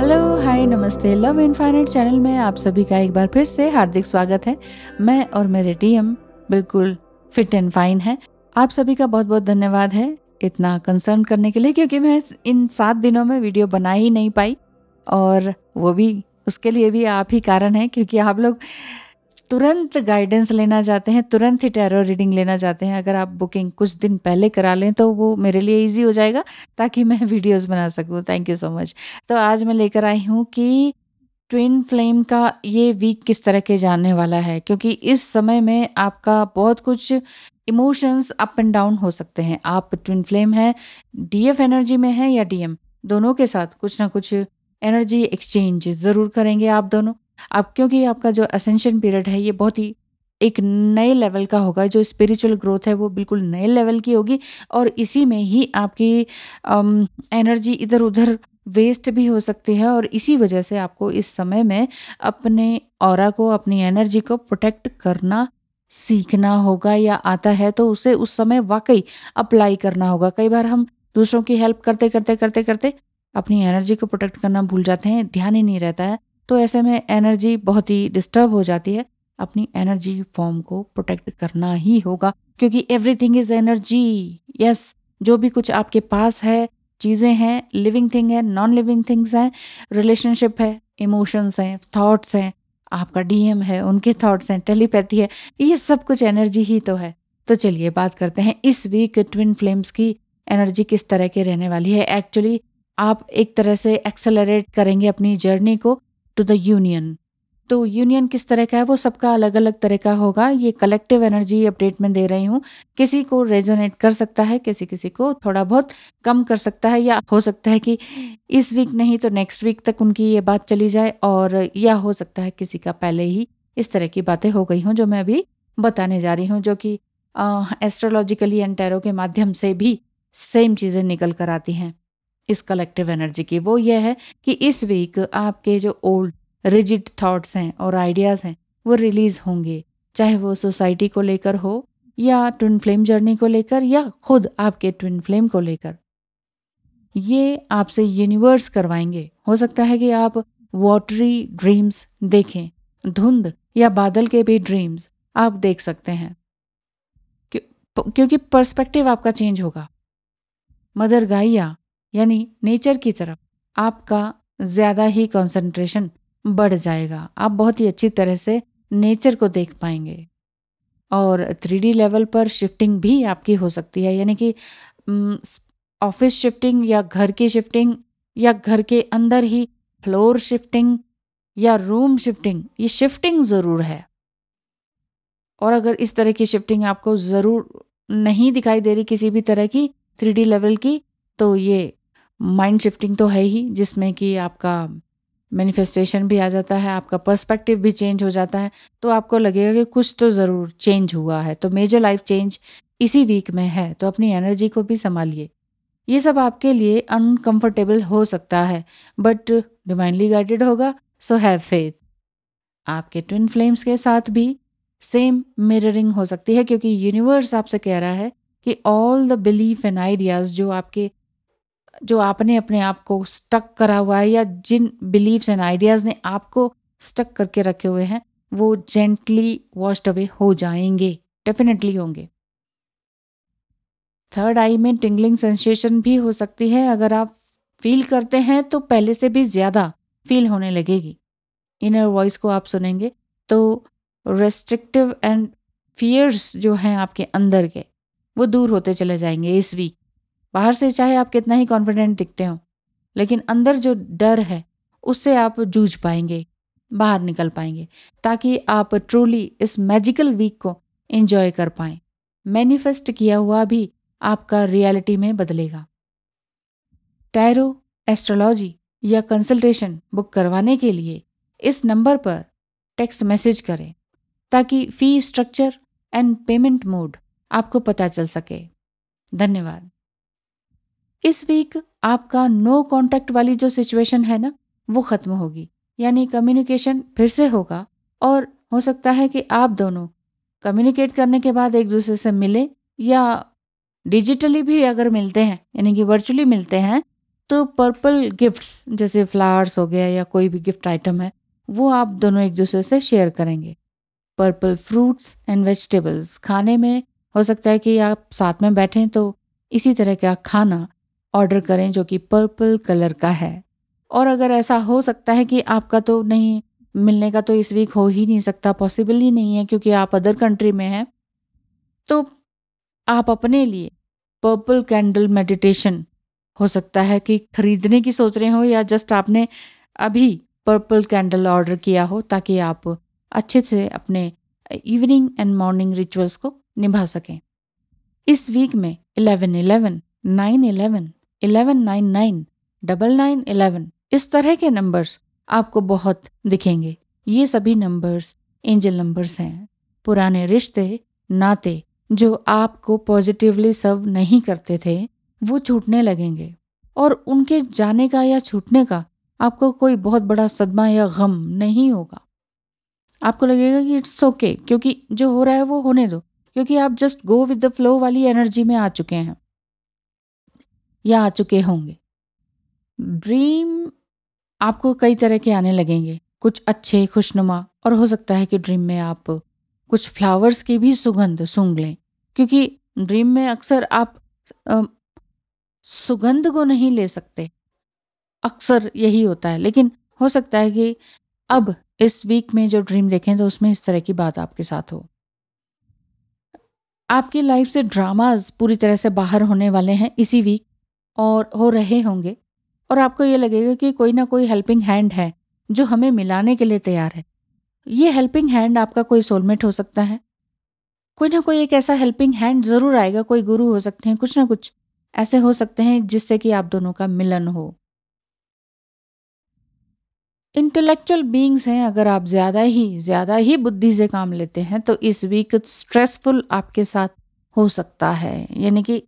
hello hi नमस्ते love infinite channel में आप सभी का एक बार फिर से हार्दिक स्वागत है मैं और मेरे टीएम बिल्कुल फिट एंड फाइन है आप सभी का बहुत बहुत धन्यवाद है इतना कंसर्न करने के लिए क्योंकि मैं इन सात दिनों में वीडियो बना ही नहीं पाई और वो भी उसके लिए भी आप ही कारण है क्योंकि आप लोग तुरंत गाइडेंस लेना चाहते हैं तुरंत ही टैरो रीडिंग लेना चाहते हैं अगर आप बुकिंग कुछ दिन पहले करा लें तो वो मेरे लिए इजी हो जाएगा ताकि मैं वीडियोस बना सकूं थैंक यू सो मच तो आज मैं लेकर आई हूँ कि ट्विन फ्लेम का ये वीक किस तरह के जानने वाला है क्योंकि इस समय में आपका बहुत कुछ इमोशंस अप एंड डाउन हो सकते हैं आप ट्विन फ्लेम हैं डीएफ एनर्जी में हैं या डीएम दोनों के साथ कुछ ना कुछ एनर्जी एक्सचेंज ज़रूर करेंगे आप दोनों आप क्योंकि आपका जो असेंशन पीरियड है ये बहुत ही एक नए लेवल का होगा जो स्पिरिचुअल ग्रोथ है वो बिल्कुल नए लेवल की होगी और इसी में ही आपकी अम, एनर्जी इधर उधर वेस्ट भी हो सकती है और इसी वजह से आपको इस समय में अपने और को अपनी एनर्जी को प्रोटेक्ट करना सीखना होगा या आता है तो उसे उस समय वाकई अप्लाई करना होगा कई बार हम दूसरों की हेल्प करते करते करते करते अपनी एनर्जी को प्रोटेक्ट करना भूल जाते हैं ध्यान ही नहीं रहता है तो ऐसे में एनर्जी बहुत ही डिस्टर्ब हो जाती है अपनी एनर्जी फॉर्म को प्रोटेक्ट करना ही होगा क्योंकि एवरीथिंग इज एनर्जी यस जो भी कुछ आपके पास है चीज़ें हैं लिविंग थिंग है नॉन लिविंग थिंग्स हैं रिलेशनशिप है इमोशंस हैं थॉट्स हैं आपका डीएम है उनके थॉट्स हैं टेलीपैथी है ये सब कुछ एनर्जी ही तो है तो चलिए बात करते हैं इस वीक ट्विन फ्लेम्स की एनर्जी किस तरह की रहने वाली है एक्चुअली आप एक तरह से एक्सेलरेट करेंगे अपनी जर्नी को टू द यूनियन तो यूनियन किस तरह का है वो सबका अलग अलग तरह का होगा ये कलेक्टिव एनर्जी अपडेट में दे रही हूँ किसी को रेजोनेट कर सकता है किसी किसी को थोड़ा बहुत कम कर सकता है या हो सकता है कि इस वीक नहीं तो नेक्स्ट वीक तक उनकी ये बात चली जाए और या हो सकता है किसी का पहले ही इस तरह की बातें हो गई हों जो मैं अभी बताने जा रही हूँ जो कि एस्ट्रोलॉजिकली एंटेरो के माध्यम से भी सेम चीज़ें निकल कर आती हैं इस कलेक्टिव एनर्जी की वो ये है कि इस वीक आपके जो ओल्ड रिजिड थॉट्स हैं और आइडियाज़ हैं वो रिलीज़ होंगे चाहे वो सोसाइटी को लेकर हो या ट्विन फ्लेम जर्नी को लेकर या खुद आपके ट्विन फ्लेम को लेकर ये आपसे यूनिवर्स करवाएंगे हो सकता है कि आप वॉटरी ड्रीम्स देखें धुंध या बादल के भी ड्रीम्स आप देख सकते हैं क्योंकि पर्सपेक्टिव आपका चेंज होगा मदर गाइया यानी नेचर की तरफ आपका ज़्यादा ही कंसंट्रेशन बढ़ जाएगा आप बहुत ही अच्छी तरह से नेचर को देख पाएंगे और थ्री लेवल पर शिफ्टिंग भी आपकी हो सकती है यानी कि ऑफिस शिफ्टिंग या घर की शिफ्टिंग या घर के अंदर ही फ्लोर शिफ्टिंग या रूम शिफ्टिंग ये शिफ्टिंग ज़रूर है और अगर इस तरह की शिफ्टिंग आपको ज़रूर नहीं दिखाई दे रही किसी भी तरह की थ्री लेवल की तो ये माइंड शिफ्टिंग तो है ही जिसमें कि आपका मैनिफेस्टेशन भी आ जाता है आपका पर्सपेक्टिव भी चेंज हो जाता है तो आपको लगेगा कि कुछ तो ज़रूर चेंज हुआ है तो मेजर लाइफ चेंज इसी वीक में है तो अपनी एनर्जी को भी संभालिए ये सब आपके लिए अनकंफर्टेबल हो सकता है बट डिवाइनली गाइडेड होगा सो हैव फेथ आपके ट्विन फ्लेम्स के साथ भी सेम मिररिंग हो सकती है क्योंकि यूनिवर्स आपसे कह रहा है कि all the belief and ideas जो आपके जो आपने अपने आप को स्टक करा हुआ है या जिन बिलीव्स एंड आइडियाज़ ने आपको स्टक करके रखे हुए हैं वो जेंटली वॉश्ड अवे हो जाएंगे डेफिनेटली होंगे थर्ड आई में टिंगलिंग सेंसेशन भी हो सकती है अगर आप फील करते हैं तो पहले से भी ज़्यादा फील होने लगेगी इनर वॉइस को आप सुनेंगे तो रेस्ट्रिक्टिव एंड फियर्स जो हैं आपके अंदर के वो दूर होते चले जाएंगे इस वीक बाहर से चाहे आप कितना ही कॉन्फिडेंट दिखते हो लेकिन अंदर जो डर है उससे आप जूझ पाएंगे बाहर निकल पाएंगे ताकि आप ट्रूली इस मैजिकल वीक को एंजॉय कर पाए मैनिफेस्ट किया हुआ भी आपका रियलिटी में बदलेगा टैरो एस्ट्रोलॉजी या कंसल्टेशन बुक करवाने के लिए इस नंबर पर टेक्स्ट मैसेज करें ताकि fee structure and payment mode आपको पता चल सके धन्यवाद इस वीक आपका नो कॉन्टेक्ट वाली जो सिचुएशन है ना वो ख़त्म होगी यानी कम्युनिकेशन फिर से होगा और हो सकता है कि आप दोनों कम्युनिकेट करने के बाद एक दूसरे से मिले या डिजिटली भी अगर मिलते हैं यानी कि वर्चुअली मिलते हैं तो पर्पल गिफ्ट्स जैसे फ्लावर्स हो गया या कोई भी गिफ्ट आइटम है वो आप दोनों एक दूसरे से शेयर करेंगे पर्पल फ्रूट्स एंड वेजिटेबल्स खाने में हो सकता है कि आप साथ में बैठें तो इसी तरह का खाना ऑर्डर करें जो कि पर्पल कलर का है और अगर ऐसा हो सकता है कि आपका तो नहीं मिलने का तो इस वीक हो ही नहीं सकता पॉसिबल ही नहीं है क्योंकि आप अदर कंट्री में हैं तो आप अपने लिए पर्पल कैंडल मेडिटेशन हो सकता है कि खरीदने की सोच रहे हो या जस्ट आपने अभी पर्पल कैंडल ऑर्डर किया हो ताकि आप अच्छे से अपने इवनिंग एंड मॉर्निंग रिचुअल्स को निभा सकें इस वीक में eleven eleven nine eleven eleven nine nine double nine eleven इस तरह के नंबर्स आपको बहुत दिखेंगे ये सभी नंबर्स एंजल नंबर्स हैं पुराने रिश्ते नाते जो आपको पॉजिटिवली सर्व नहीं करते थे वो छूटने लगेंगे और उनके जाने का या छूटने का आपको कोई बहुत बड़ा सदमा या गम नहीं होगा आपको लगेगा कि इट्स ओके okay, क्योंकि जो हो रहा है वो होने दो क्योंकि आप just go with the flow वाली एनर्जी में आ चुके हैं या आ चुके होंगे ड्रीम आपको कई तरह के आने लगेंगे कुछ अच्छे खुशनुमा और हो सकता है कि ड्रीम में आप कुछ फ्लावर्स की भी सुगंध सूंघ लें क्योंकि ड्रीम में अक्सर आप आ, सुगंध को नहीं ले सकते अक्सर यही होता है लेकिन हो सकता है कि अब इस वीक में जो ड्रीम देखें तो उसमें इस तरह की बात आपके साथ हो आपकी लाइफ से ड्रामाज पूरी तरह से बाहर होने वाले हैं इसी वीक और हो रहे होंगे और आपको ये लगेगा कि कोई ना कोई हेल्पिंग हैंड है जो हमें मिलाने के लिए तैयार है ये हेल्पिंग हैंड आपका कोई सोलमेट हो सकता है कोई ना कोई एक ऐसा हेल्पिंग हैंड ज़रूर आएगा कोई गुरु हो सकते हैं कुछ ना कुछ ऐसे हो सकते हैं जिससे कि आप दोनों का मिलन हो इंटेलेक्चुअल बींग्स हैं अगर आप ज़्यादा ही ज़्यादा ही बुद्धि से काम लेते हैं तो इस वीक स्ट्रेसफुल आपके साथ हो सकता है यानी कि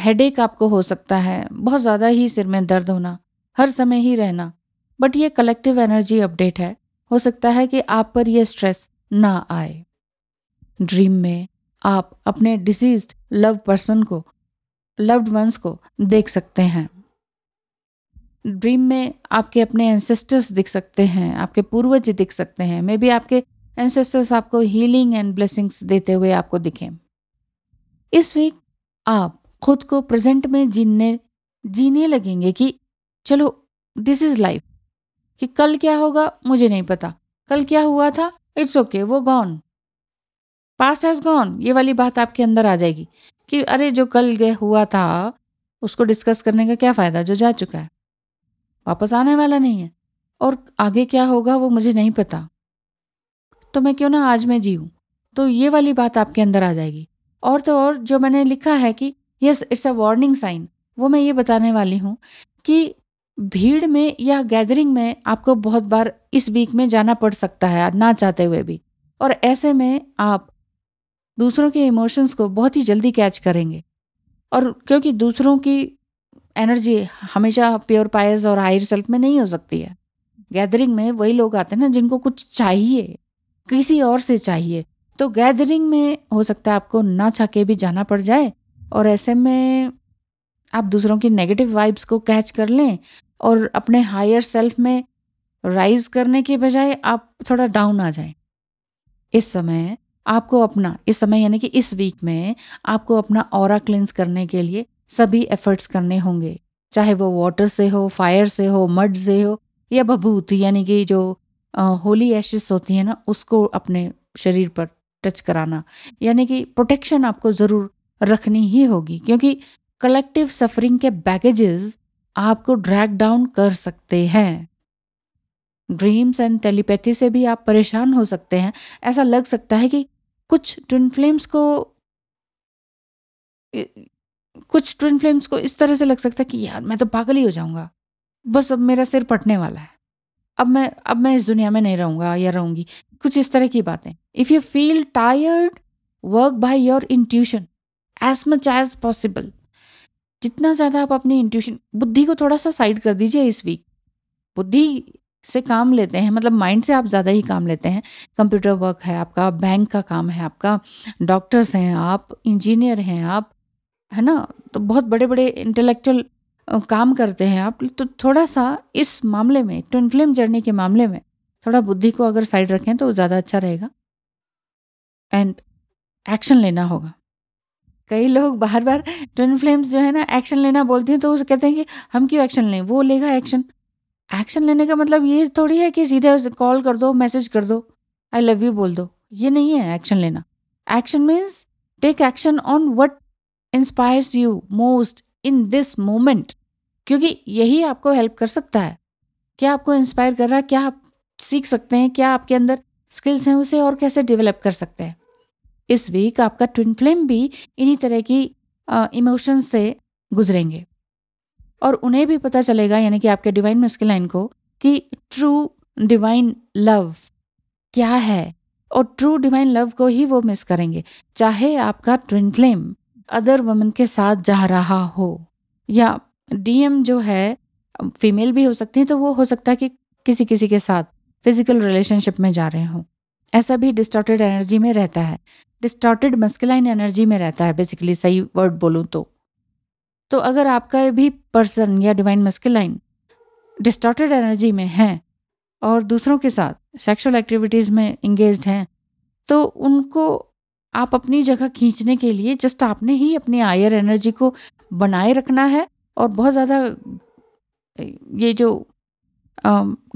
हेडेक आपको हो सकता है बहुत ज़्यादा ही सिर में दर्द होना हर समय ही रहना बट ये कलेक्टिव एनर्जी अपडेट है हो सकता है कि आप पर यह स्ट्रेस ना आए ड्रीम में आप अपने डिजीज लव पर्सन को लव्ड वंस को देख सकते हैं ड्रीम में आपके अपने एंसेस्टर्स दिख सकते हैं आपके पूर्वज दिख सकते हैं मे बी आपके एंसेस्टर्स आपको हीलिंग एंड ब्लेसिंग्स देते हुए आपको दिखें इस वीक आप खुद को प्रेजेंट में जीने जीने लगेंगे कि चलो दिस इज़ लाइफ कि कल क्या होगा मुझे नहीं पता कल क्या हुआ था इट्स ओके okay, वो गॉन पास्ट हैज़ गॉन ये वाली बात आपके अंदर आ जाएगी कि अरे जो कल गए हुआ था उसको डिस्कस करने का क्या फ़ायदा जो जा चुका है वापस आने वाला नहीं है और आगे क्या होगा वो मुझे नहीं पता तो मैं क्यों ना आज मैं जीऊँ तो ये वाली बात आपके अंदर आ जाएगी और तो और जो मैंने लिखा है कि yes it's a warning sign वो मैं ये बताने वाली हूँ कि भीड़ में या गैदरिंग में आपको बहुत बार इस वीक में जाना पड़ सकता है ना चाहते हुए भी और ऐसे में आप दूसरों के इमोशंस को बहुत ही जल्दी कैच करेंगे और क्योंकि दूसरों की एनर्जी हमेशा प्योर पायस और हायर सेल्फ में नहीं हो सकती है गैदरिंग में वही लोग आते हैं ना जिनको कुछ चाहिए किसी और से चाहिए तो गैदरिंग में हो सकता है आपको ना के भी जाना पड़ जाए और ऐसे में आप दूसरों की नेगेटिव वाइब्स को कैच कर लें और अपने हायर सेल्फ में राइज करने के बजाय आप थोड़ा डाउन आ जाएं इस समय आपको अपना इस समय यानी कि इस वीक में आपको अपना और क्लिनस करने के लिए सभी एफर्ट्स करने होंगे चाहे वो वाटर से हो फायर से हो मड से हो या बभूत यानी कि जो होली एशेस होती है ना उसको अपने शरीर पर टच कराना यानी कि प्रोटेक्शन आपको ज़रूर रखनी ही होगी क्योंकि कलेक्टिव सफरिंग के बैगेजेस आपको ड्रैग डाउन कर सकते हैं ड्रीम्स एंड टेलीपैथी से भी आप परेशान हो सकते हैं ऐसा लग सकता है कि कुछ ट्विन फ्लेम्स को कुछ ट्विन फ्लेम्स को इस तरह से लग सकता है कि यार मैं तो पागल ही हो जाऊंगा बस अब मेरा सिर पटने वाला है अब मैं अब मैं इस दुनिया में नहीं रहूंगा या रहूंगी कुछ इस तरह की बातें if you feel tired work by your intuition as much as possible जितना ज़्यादा आप अपनी इंट्यूशन बुद्धि को थोड़ा सा साइड कर दीजिए इस वीक बुद्धि से काम लेते हैं मतलब माइंड से आप ज़्यादा ही काम लेते हैं कंप्यूटर वर्क है आपका बैंक का काम है आपका डॉक्टर्स हैं आप इंजीनियर हैं आप है ना तो बहुत बड़े बड़े इंटेलेक्चुअल काम करते हैं आप तो थोड़ा सा इस मामले में ट्विन फ्लेम जर्नी के मामले में थोड़ा बुद्धि को अगर साइड रखें तो ज़्यादा अच्छा रहेगा एंड एक्शन लेना होगा कई लोग बार बार ट्विन फ्लेम्स जो है ना एक्शन लेना बोलती हैं तो वो कहते हैं कि हम क्यों एक्शन लें वो लेगा एक्शन एक्शन लेने का मतलब ये थोड़ी है कि सीधे कॉल कर दो मैसेज कर दो आई लव यू बोल दो ये नहीं है एक्शन लेना action means take action on what inspires you most in this moment क्योंकि यही आपको हेल्प कर सकता है क्या आपको इंस्पायर कर रहा है क्या आप सीख सकते हैं क्या आपके अंदर स्किल्स हैं उसे और कैसे डेवलप कर सकते हैं इस वीक आपका ट्विन फ्लेम भी इन्हीं तरह की इमोशन से गुजरेंगे और उन्हें भी पता चलेगा यानी कि आपके डिवाइन मस्किलाइन को कि ट्रू डिवाइन लव क्या है और ट्रू डिवाइन लव को ही वो मिस करेंगे चाहे आपका ट्विन फ्लेम अदर वमन के साथ जा रहा हो या डीएम जो है फीमेल भी हो सकती है तो वो हो सकता है कि किसी किसी के साथ फिजिकल रिलेशनशिप में जा रहे हों ऐसा भी डिस्टॉर्टेड एनर्जी में रहता है डिस्टॉर्टेड मस्कलाइन एनर्जी में रहता है बेसिकली सही वर्ड बोलूँ तो तो अगर आपका भी पर्सन या डिवाइन मस्कलाइन डिस्टॉर्टेड एनर्जी में है और दूसरों के साथ सेक्सुअल एक्टिविटीज़ में इंगेज हैं तो उनको आप अपनी जगह खींचने के लिए जस्ट आपने ही अपनी आयर एनर्जी को बनाए रखना है और बहुत ज़्यादा ये जो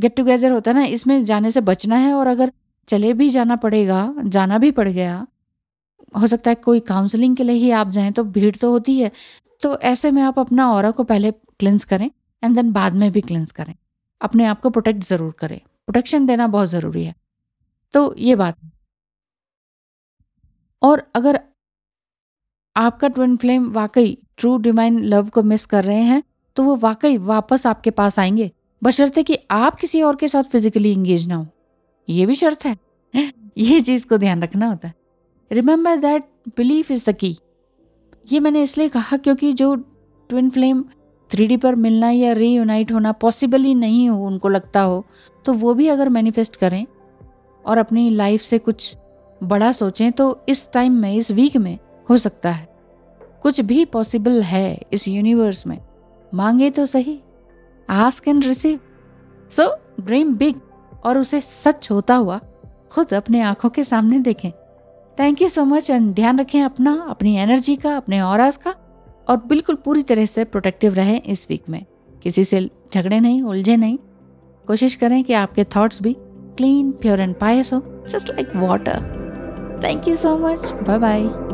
गेट टुगेदर होता है ना इसमें जाने से बचना है और अगर चले भी जाना पड़ेगा जाना भी पड़ गया हो सकता है कोई काउंसलिंग के लिए ही आप जाएं तो भीड़ तो होती है तो ऐसे में आप अपना और को पहले क्लेंस करें एंड देन बाद में भी क्लेंस करें अपने आप को प्रोटेक्ट ज़रूर करें प्रोटेक्शन देना बहुत ज़रूरी है तो ये बात और अगर आपका ट्विन फ्लेम वाकई ट्रू डिवाइन लव को मिस कर रहे हैं तो वो वाकई वापस आपके पास आएंगे बशर्ते कि आप किसी और के साथ फिजिकली इंगेज ना हो ये भी शर्त है ये चीज़ को ध्यान रखना होता है remember that belief is the key ये मैंने इसलिए कहा क्योंकि जो ट्विन फ्लेम थ्री पर मिलना या रीयूनाइट होना पॉसिबल ही नहीं हो उनको लगता हो तो वो भी अगर मैनिफेस्ट करें और अपनी लाइफ से कुछ बड़ा सोचें तो इस टाइम में इस वीक में हो सकता है कुछ भी पॉसिबल है इस यूनिवर्स में मांगे तो सही ask and receive so dream big और उसे सच होता हुआ खुद अपने आंखों के सामने देखें thank you so much and ध्यान रखें अपना अपनी एनर्जी का अपने और का और बिल्कुल पूरी तरह से प्रोटेक्टिव रहें इस वीक में किसी से झगड़े नहीं उलझे नहीं कोशिश करें कि आपके थॉट्स भी क्लीन प्योर एंड पायस हो just like water thank you so much bye bye